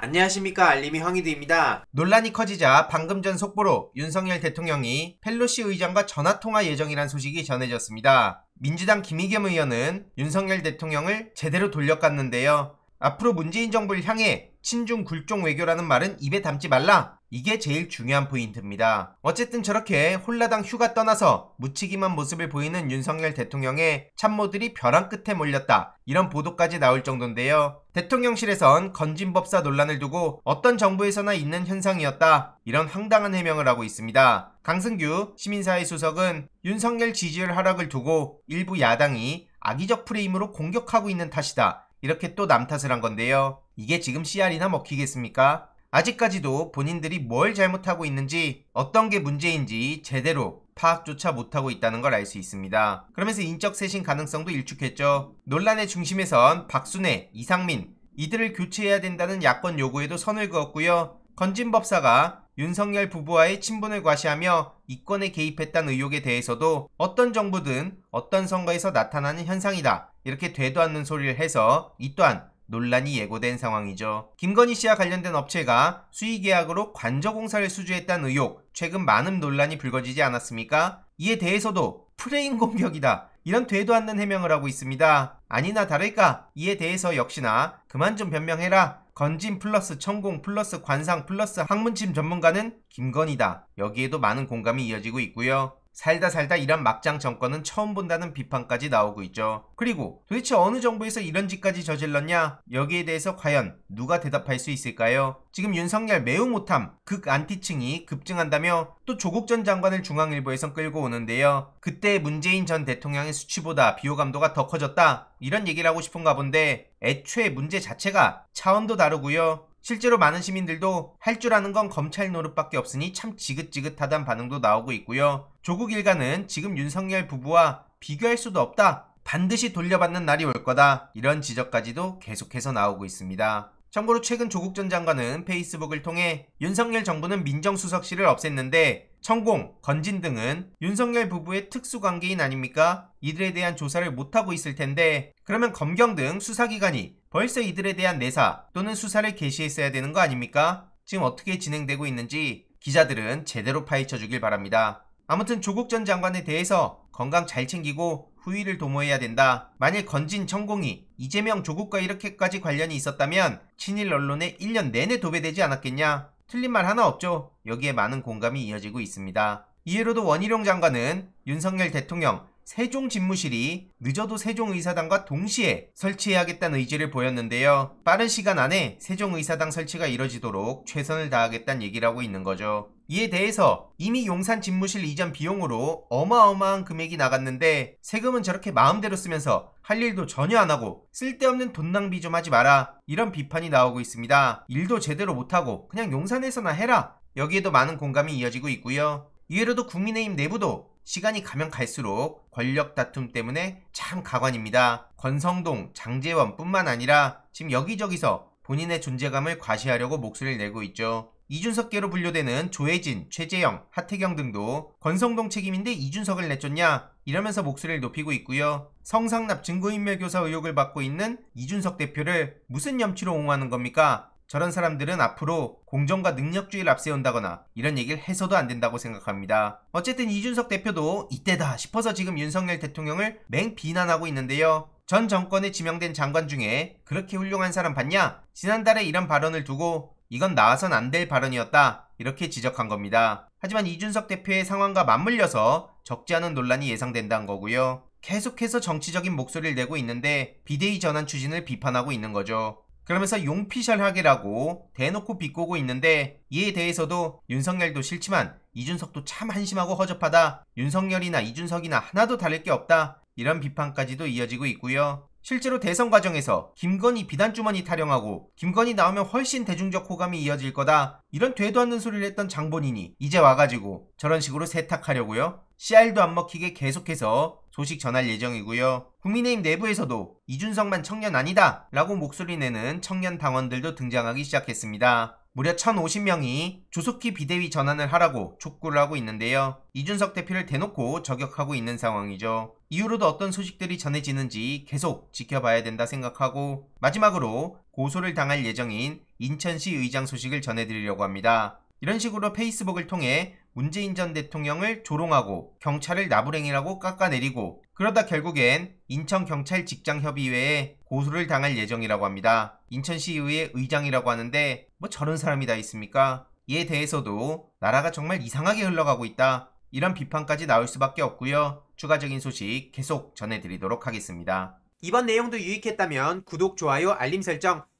안녕하십니까 알림이 황희드입니다. 논란이 커지자 방금 전 속보로 윤석열 대통령이 펠로시 의장과 전화통화 예정이란 소식이 전해졌습니다. 민주당 김희겸 의원은 윤석열 대통령을 제대로 돌려갔는데요. 앞으로 문재인 정부를 향해 친중 굴종 외교라는 말은 입에 담지 말라. 이게 제일 중요한 포인트입니다. 어쨌든 저렇게 홀라당 휴가 떠나서 무히기만 모습을 보이는 윤석열 대통령의 참모들이 벼랑 끝에 몰렸다. 이런 보도까지 나올 정도인데요. 대통령실에선 건진법사 논란을 두고 어떤 정부에서나 있는 현상이었다. 이런 황당한 해명을 하고 있습니다. 강승규 시민사회 수석은 윤석열 지지율 하락을 두고 일부 야당이 악의적 프레임으로 공격하고 있는 탓이다. 이렇게 또 남 탓을 한 건데요. 이게 지금 CR이나 먹히겠습니까? 아직까지도 본인들이 뭘 잘못하고 있는지 어떤 게 문제인지 제대로 파악조차 못하고 있다는 걸 알 수 있습니다. 그러면서 인적 쇄신 가능성도 일축했죠. 논란의 중심에선 박순애, 이상민 이들을 교체해야 된다는 야권 요구에도 선을 그었고요. 건진법사가 윤석열 부부와의 친분을 과시하며 이권에 개입했다는 의혹에 대해서도 어떤 정부든 어떤 선거에서 나타나는 현상이다. 이렇게 되도 않는 소리를 해서 이 또한 논란이 예고된 상황이죠. 김건희 씨와 관련된 업체가 수의계약으로 관저공사를 수주했다는 의혹, 최근 많은 논란이 불거지지 않았습니까? 이에 대해서도 프레임 공격이다. 이런 되도 않는 해명을 하고 있습니다. 아니나 다를까 이에 대해서 역시나 그만 좀 변명해라 건진 플러스 천공 플러스 관상 플러스 학문침 전문가는 김건이다. 여기에도 많은 공감이 이어지고 있고요. 살다 살다 이런 막장 정권은 처음 본다는 비판까지 나오고 있죠. 그리고 도대체 어느 정부에서 이런 짓까지 저질렀냐? 여기에 대해서 과연 누가 대답할 수 있을까요? 지금 윤석열 매우 못함, 극 안티층이 급증한다며 또 조국 전 장관을 중앙일보에선 끌고 오는데요. 그때 문재인 전 대통령의 수치보다 비호감도가 더 커졌다. 이런 얘기를 하고 싶은가 본데 애초에 문제 자체가 차원도 다르고요. 실제로 많은 시민들도 할 줄 아는 건 검찰 노릇밖에 없으니 참 지긋지긋하단 반응도 나오고 있고요. 조국 일가는 지금 윤석열 부부와 비교할 수도 없다. 반드시 돌려받는 날이 올 거다. 이런 지적까지도 계속해서 나오고 있습니다. 참고로 최근 조국 전 장관은 페이스북을 통해 윤석열 정부는 민정수석실을 없앴는데 천공, 건진 등은 윤석열 부부의 특수관계인 아닙니까? 이들에 대한 조사를 못하고 있을 텐데 그러면 검경 등 수사기관이 벌써 이들에 대한 내사 또는 수사를 개시했어야 되는 거 아닙니까? 지금 어떻게 진행되고 있는지 기자들은 제대로 파헤쳐 주길 바랍니다. 아무튼 조국 전 장관에 대해서 건강 잘 챙기고 후위를 도모해야 된다. 만일 건진 천공이 이재명 조국과 이렇게까지 관련이 있었다면 친일 언론에 1년 내내 도배되지 않았겠냐? 틀린 말 하나 없죠. 여기에 많은 공감이 이어지고 있습니다. 이외로도 원희룡 장관은 윤석열 대통령 세종 집무실이 늦어도 세종의사당과 동시에 설치해야겠다는 의지를 보였는데요. 빠른 시간 안에 세종의사당 설치가 이뤄지도록 최선을 다하겠다는 얘기라고 있는 거죠. 이에 대해서 이미 용산 집무실 이전 비용으로 어마어마한 금액이 나갔는데 세금은 저렇게 마음대로 쓰면서 할 일도 전혀 안 하고 쓸데없는 돈 낭비 좀 하지 마라 이런 비판이 나오고 있습니다. 일도 제대로 못하고 그냥 용산에서나 해라 여기에도 많은 공감이 이어지고 있고요. 이외로도 국민의힘 내부도 시간이 가면 갈수록 권력 다툼 때문에 참 가관입니다. 권성동, 장재원 뿐만 아니라 지금 여기저기서 본인의 존재감을 과시하려고 목소리를 내고 있죠. 이준석계로 분류되는 조혜진, 최재영 하태경 등도 권성동 책임인데 이준석을 내쫓냐 이러면서 목소리를 높이고 있고요. 성상납 증거인멸 교사 의혹을 받고 있는 이준석 대표를 무슨 염치로 옹호하는 겁니까? 저런 사람들은 앞으로 공정과 능력주의를 앞세운다거나 이런 얘기를 해서도 안 된다고 생각합니다. 어쨌든 이준석 대표도 이때다 싶어서 지금 윤석열 대통령을 맹 비난하고 있는데요. 전 정권에 지명된 장관 중에 그렇게 훌륭한 사람 봤냐? 지난달에 이런 발언을 두고 이건 나와선 안 될 발언이었다 이렇게 지적한 겁니다. 하지만 이준석 대표의 상황과 맞물려서 적지 않은 논란이 예상된다는 거고요. 계속해서 정치적인 목소리를 내고 있는데 비대위 전환 추진을 비판하고 있는 거죠. 그러면서 용피셜하게라고 대놓고 비꼬고 있는데 이에 대해서도 윤석열도 싫지만 이준석도 참 한심하고 허접하다. 윤석열이나 이준석이나 하나도 다를 게 없다. 이런 비판까지도 이어지고 있고요. 실제로 대선 과정에서 김건희 비단주머니 타령하고 김건희 나오면 훨씬 대중적 호감이 이어질 거다 이런 되도 않는 소리를 했던 장본인이 이제 와가지고 저런 식으로 세탁하려고요? 씨알도 안 먹히게 계속해서 소식 전할 예정이고요. 국민의힘 내부에서도 이준석만 청년 아니다 라고 목소리 내는 청년 당원들도 등장하기 시작했습니다. 무려 1,050명이 조속히 비대위 전환을 하라고 촉구를 하고 있는데요. 이준석 대표를 대놓고 저격하고 있는 상황이죠. 이후로도 어떤 소식들이 전해지는지 계속 지켜봐야 된다 생각하고 마지막으로 고소를 당할 예정인 인천시 의장 소식을 전해드리려고 합니다. 이런 식으로 페이스북을 통해 문재인 전 대통령을 조롱하고 경찰을 나부랭이라고 깎아내리고 그러다 결국엔 인천경찰직장협의회에 고소를 당할 예정이라고 합니다. 인천시의회 의장이라고 하는데 뭐 저런 사람이 다 있습니까? 이에 대해서도 나라가 정말 이상하게 흘러가고 있다. 이런 비판까지 나올 수밖에 없고요. 추가적인 소식 계속 전해드리도록 하겠습니다. 이번 내용도 유익했다면 구독, 좋아요, 알림 설정